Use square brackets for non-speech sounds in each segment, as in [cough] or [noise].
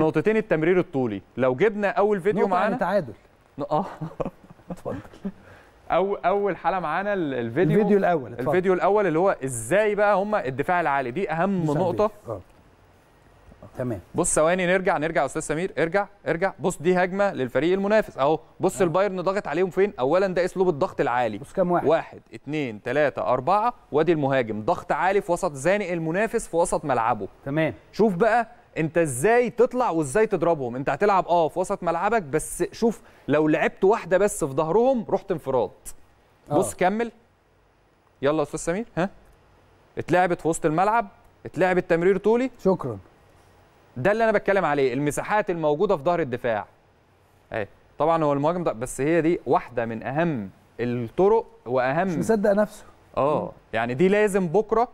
النقطتين التمرير الطولي لو جبنا اول فيديو معانا تعادل اه اتفضل أو اول حاله معانا الفيديو الفيديو الاول اتفضل. الفيديو الاول اللي هو ازاي بقى هم الدفاع العالي دي اهم نقطه اه تمام بص ثواني نرجع نرجع يا استاذ سمير ارجع ارجع بص دي هجمه للفريق المنافس اهو بص آه. البايرن ضاغط عليهم فين اولا ده اسلوب الضغط العالي بص كام واحد واحد اثنين ثلاثه اربعه وادي المهاجم ضغط عالي في وسط زانق المنافس في وسط ملعبه تمام شوف بقى انت ازاي تطلع وازاي تضربهم انت هتلعب اه في وسط ملعبك بس شوف لو لعبت واحده بس في ظهرهم رحت انفراد اه. بص كمل يلا يا استاذ سمير ها اتلعبت في وسط الملعب اتلعبت تمرير طولي شكرا ده اللي انا بتكلم عليه المساحات الموجوده في ظهر الدفاع اهي طبعا هو المهاجم ده بس هي دي واحده من اهم الطرق واهم مش مصدق نفسه اه يعني دي لازم بكره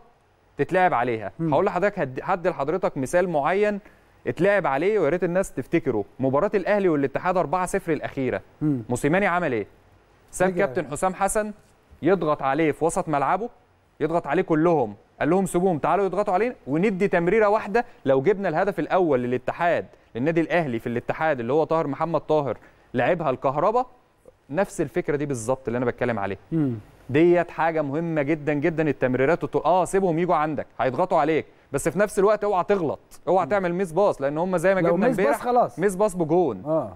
تتلعب عليها هقول لحضرتك هدي لحضرتك مثال معين اتلعب عليه ويا ريت الناس تفتكره مباراه الاهلي والاتحاد 4-0 الاخيره موسيماني عمل ايه ساب كابتن حسام حسن يضغط عليه في وسط ملعبه يضغط عليه كلهم قال لهم سيبوهم تعالوا يضغطوا علينا وندي تمريره واحده لو جبنا الهدف الاول للاتحاد للنادي الاهلي في الاتحاد اللي هو طاهر محمد طاهر لعبها الكهرباء نفس الفكره دي بالظبط اللي انا بتكلم عليها ديت حاجه مهمه جدا جدا التمريرات وتو... اه سيبهم يجوا عندك هيضغطوا عليك بس في نفس الوقت اوعى تغلط اوعى تعمل ميس باص لان هم زي ما جبنا امبارح خلاص ميس باص بجون اه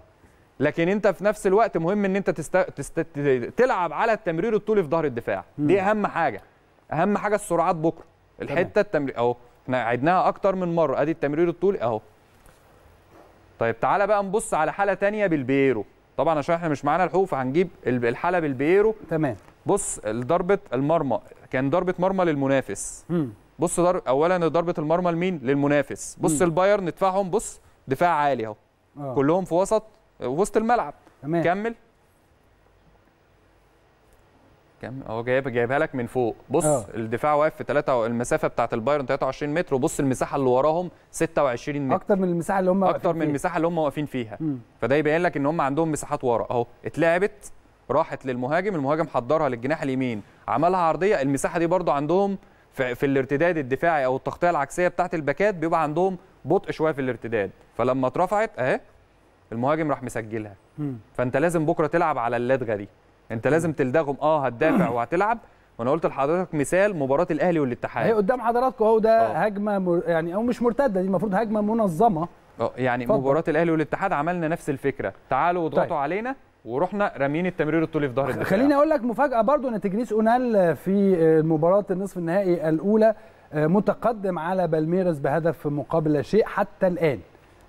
لكن انت في نفس الوقت مهم ان انت تست... تست... تلعب على التمرير الطولي في ظهر الدفاع م. دي اهم حاجه اهم حاجه السرعات بكره الحته التمرير اهو احنا عدناها اكتر من مره ادي التمرير الطولي اهو طيب تعالى بقى نبص على حاله ثانيه بالبيرو طبعا عشان احنا مش معانا الحقوق فهنجيب الحلب البيرو تمام بص ضربه المرمى كان ضربه مرمى للمنافس مم. بص ضرب اولا ضربه المرمى لمين للمنافس بص البايرن دفاعهم بص دفاع عالي اهو آه. كلهم في وسط آه، وسط الملعب تمام كمل كم هو جايبها جايبها لك من فوق بص أوه. الدفاع واقف في 3 المسافه بتاعه البايرن 23 متر وبص المساحه اللي وراهم 26 متر اكتر من المساحه اللي هم اكتر من المساحه اللي هم واقفين فيها فده يبين لك ان هم عندهم مساحات ورا اهو اتلعبت راحت للمهاجم المهاجم حضرها للجناح اليمين عملها عرضيه المساحه دي برده عندهم في, في الارتداد الدفاعي او التغطيه العكسيه بتاعه الباكات بيبقى عندهم بطء شويه في الارتداد فلما اترفعت اهي المهاجم راح مسجلها فانت لازم بكره تلعب على اللدغه دي انت لازم تلدغهم اه هتدافع [clears throat] وهتلعب وانا قلت لحضرتك مثال مباراه الاهلي والاتحاد هي قدام حضراتكم اهو ده اه. هجمه مر... يعني او مش مرتده دي المفروض هجمه منظمه اه يعني فضل. مباراه الاهلي والاتحاد عملنا نفس الفكره تعالوا اضغطوا طيب. علينا ورحنا رامين التمرير الطولي في ظهر الدفاع خليني اقول لك مفاجاه برضو ان تجريس اونال في آه، مباراه النصف النهائي الاولى آه، متقدم على بالميرس بهدف مقابل لا شيء حتى الان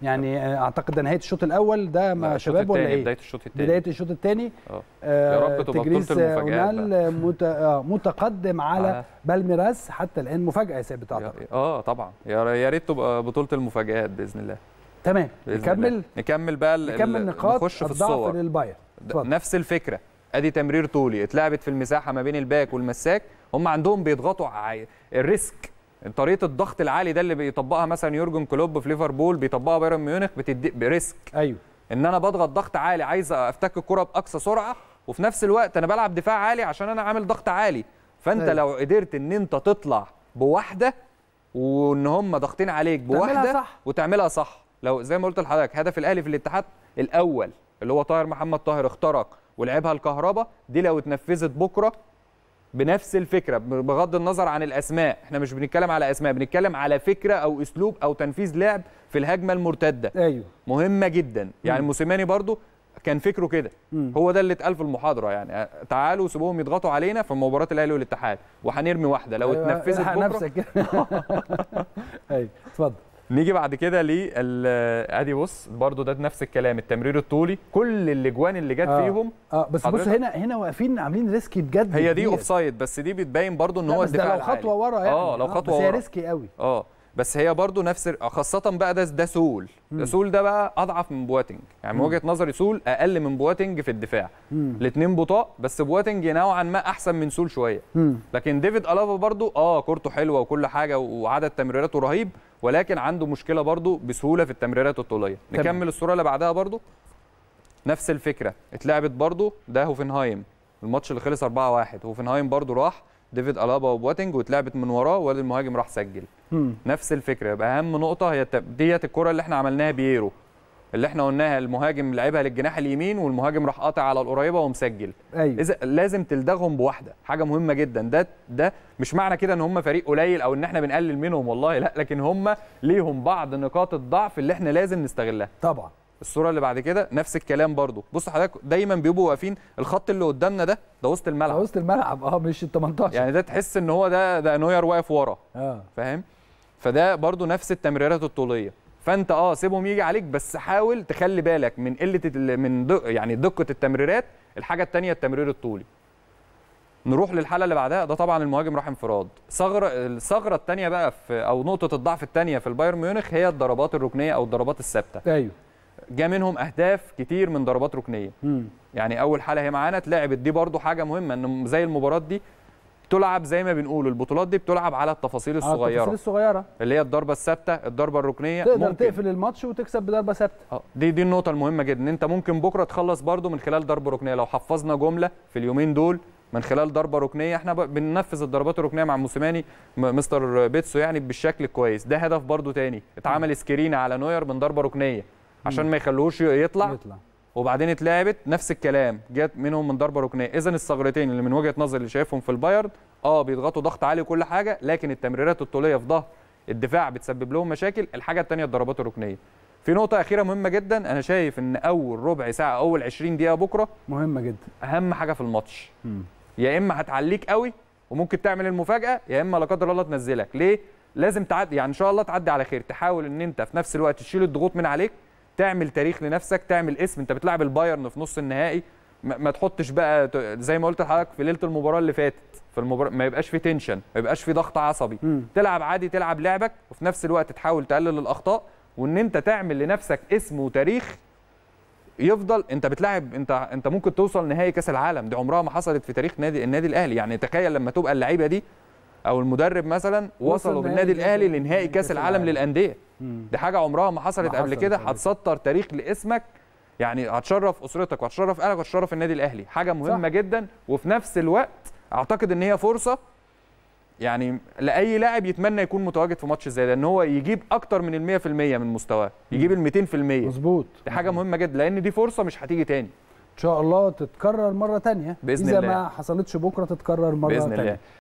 يعني آه، اعتقد نهايه الشوط الاول ده مع شباب ولا ايه بدايه الشوط الثاني بدايه الشوط الثاني أه. آه يا رب تبقى بطوله اونال [laughs] آه متقدم على آه. بالميراس حتى الان مفاجاه يا سيد اه طبعا يا ريت تبقى بطوله المفاجات باذن الله تمام نكمل الله. نكمل بقى نكمل نقاط نخش في الصور للباير نفس الفكره ادي تمرير طولي اتلعبت في المساحه ما بين الباك والمساك هم عندهم بيضغطوا على الريسك طريقه الضغط العالي ده اللي بيطبقها مثلا يورجن كلوب في ليفربول بيطبقها بايرن ميونخ بتدي بريسك ايوه ان انا بضغط ضغط عالي عايز افتك الكره باقصى سرعه وفي نفس الوقت انا بلعب دفاع عالي عشان انا عامل ضغط عالي فانت أيوه. لو قدرت ان انت تطلع بواحده وان هم ضاغطين عليك بواحده صح. وتعملها صح لو زي ما قلت لحضرتك هدف الاهلي في الاتحاد الاول اللي هو طاهر محمد طاهر اخترق ولعبها الكهرباء دي لو اتنفذت بكره بنفس الفكره بغض النظر عن الاسماء احنا مش بنتكلم على اسماء بنتكلم على فكره او اسلوب او تنفيذ لعب في الهجمه المرتده ايوه مهمه جدا يعني موسيماني برضو كان فكره كده هو ده اللي اتقال في المحاضره يعني تعالوا سيبوهم يضغطوا علينا في مباراه الاهلي والاتحاد وهنرمي واحده لو أيوة اتنفذت بكره نفسك [laughs] ايوه اتفضل نيجي بعد كده ادي بص برضو ده نفس الكلام التمرير الطولي كل الاجوان اللي جت آه. فيهم اه بس بص هنا هنا واقفين عاملين ريسكي بجد هي دي اوف سايد بس دي بتبين برضو ان هو الدفاع لو خطوه ورا يعني اه لو آه، خطوه ورا بس هي ريسكي قوي اه بس هي برضو نفس خاصه بقى ده ده سول ده سول ده بقى اضعف من بواتنج يعني من وجهه نظري سول اقل من بواتنج في الدفاع الاثنين بطاء بس بواتنج نوعا ما احسن من سول شويه لكن ديفيد الافا برضو اه كورته حلوه وكل حاجه وعدد تمريراته رهيب ولكن عنده مشكله برضو بسهوله في التمريرات الطوليه نكمل الصوره اللي بعدها برضو نفس الفكره اتلعبت برضو ده هوفنهايم الماتش اللي خلص 4-1 هوفنهايم برضو راح ديفيد الابا وبواتنج واتلعبت من وراه والمهاجم راح سجل مم. نفس الفكره يبقى اهم نقطه هي ديت الكره اللي احنا عملناها بييرو اللي احنا قلناها المهاجم لعبها للجناح اليمين والمهاجم راح قاطع على القريبه ومسجل أيوة. اذا لازم تلدغهم بواحده حاجه مهمه جدا ده ده مش معنى كده ان هم فريق قليل او ان احنا بنقلل منهم والله لا لكن هم ليهم بعض نقاط الضعف اللي احنا لازم نستغلها طبعا الصوره اللي بعد كده نفس الكلام برضو بص حضرتك دايما بيبقوا واقفين الخط اللي قدامنا ده ده وسط الملعب ده وسط الملعب اه مش ال 18 يعني ده تحس ان هو ده ده نوير واقف ورا اه فاهم فده برضو نفس التمريرات الطوليه فانت اه سيبهم يجي عليك بس حاول تخلي بالك من قله من دق يعني دقه التمريرات الحاجه الثانيه التمرير الطولي نروح للحاله اللي بعدها ده طبعا المهاجم راح انفراد ثغره الثغره الثانيه بقى في او نقطه الضعف الثانيه في البايرن ميونخ هي الضربات الركنيه او الضربات الثابته ايوه جا منهم اهداف كتير من ضربات ركنيه مم. يعني اول حاله هي معانا اتلعبت دي برضو حاجه مهمه ان زي المباراه دي بتلعب زي ما بنقول البطولات دي بتلعب على التفاصيل الصغيره التفاصيل الصغيره اللي هي الضربه الثابته الضربه الركنيه تقدر ممكن. تقفل الماتش وتكسب بضربه ثابته اه دي دي النقطه المهمه جدا ان انت ممكن بكره تخلص برده من خلال ضربه ركنيه لو حفظنا جمله في اليومين دول من خلال ضربه ركنيه احنا بننفذ الضربات الركنيه مع موسيماني مستر بيتسو يعني بالشكل الكويس ده هدف برده تاني اتعمل سكرين على نوير من ضربه ركنيه عشان ما يخلوهوش يطلع, يطلع. وبعدين اتلعبت نفس الكلام جت منهم من ضربه ركنيه اذا الثغرتين اللي من وجهه نظري اللي شايفهم في البايرن اه بيضغطوا ضغط عالي وكل حاجه لكن التمريرات الطوليه في ظهر الدفاع بتسبب لهم مشاكل الحاجه الثانيه الضربات الركنيه في نقطه اخيره مهمه جدا انا شايف ان اول ربع ساعه اول 20 دقيقه بكره مهمه جدا اهم حاجه في الماتش يا اما هتعليك قوي وممكن تعمل المفاجاه يا اما لا قدر الله تنزلك ليه لازم تعدي يعني ان شاء الله تعدي على خير تحاول ان انت في نفس الوقت تشيل الضغوط من عليك تعمل تاريخ لنفسك تعمل اسم انت بتلعب البايرن في نص النهائي ما تحطش بقى زي ما قلت لحضرتك في ليله المباراه اللي فاتت في المباراه ما يبقاش في تنشن ما يبقاش في ضغط عصبي م. تلعب عادي تلعب لعبك وفي نفس الوقت تحاول تقلل الاخطاء وان انت تعمل لنفسك اسم وتاريخ يفضل انت بتلعب انت انت ممكن توصل نهائي كاس العالم دي عمرها ما حصلت في تاريخ نادي النادي الاهلي يعني تخيل لما تبقى اللعيبه دي او المدرب مثلا وصلوا بالنادي الاهلي لنهائي كاس العالم للانديه دي حاجه عمرها ما حصلت قبل كده هتسطر تاريخ لاسمك يعني هتشرف اسرتك وهتشرف اهلك وهتشرف النادي الاهلي حاجه مهمه صح. جدا وفي نفس الوقت اعتقد ان هي فرصه يعني لاي لاعب يتمنى يكون متواجد في ماتش زي ده ان هو يجيب اكتر من ال100% من مستواه يجيب ال 200% مظبوط دي حاجه مهمه جدا لان دي فرصه مش هتيجي تاني ان شاء الله تتكرر مره تانية باذن إذا الله اذا ما حصلتش بكره تتكرر مره بإذن تانية الله.